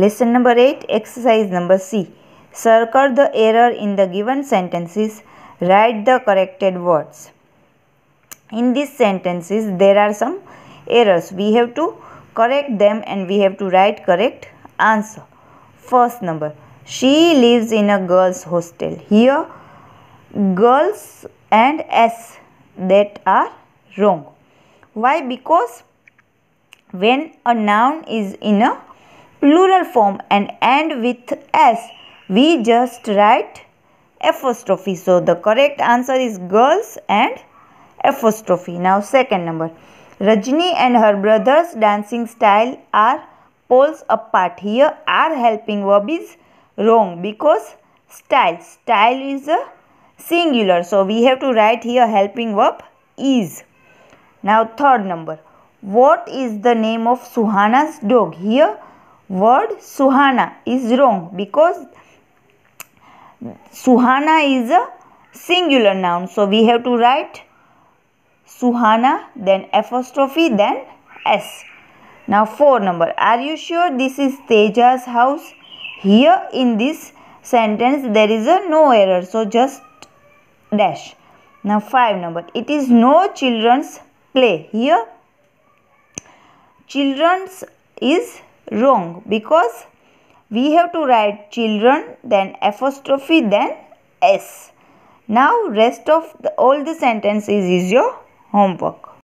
Lesson number 8, exercise number C. Circle the error in the given sentences. Write the corrected words. In these sentences, there are some errors. We have to correct them and we have to write correct answer. First number, she lives in a girls hostel. Here, girls and s that are wrong. Why? Because when a noun is in a plural form and end with s we just write apostrophe so the correct answer is girls and apostrophe now second number rajni and her brother's dancing style are poles apart here are helping verb is wrong because style style is a singular so we have to write here helping verb is now third number what is the name of suhana's dog here word suhana is wrong because suhana is a singular noun so we have to write suhana then apostrophe then s now four number are you sure this is teja's house here in this sentence there is a no error so just dash now five number it is no children's play here children's is wrong because we have to write children then apostrophe then s. Now rest of the, all the sentences is your homework.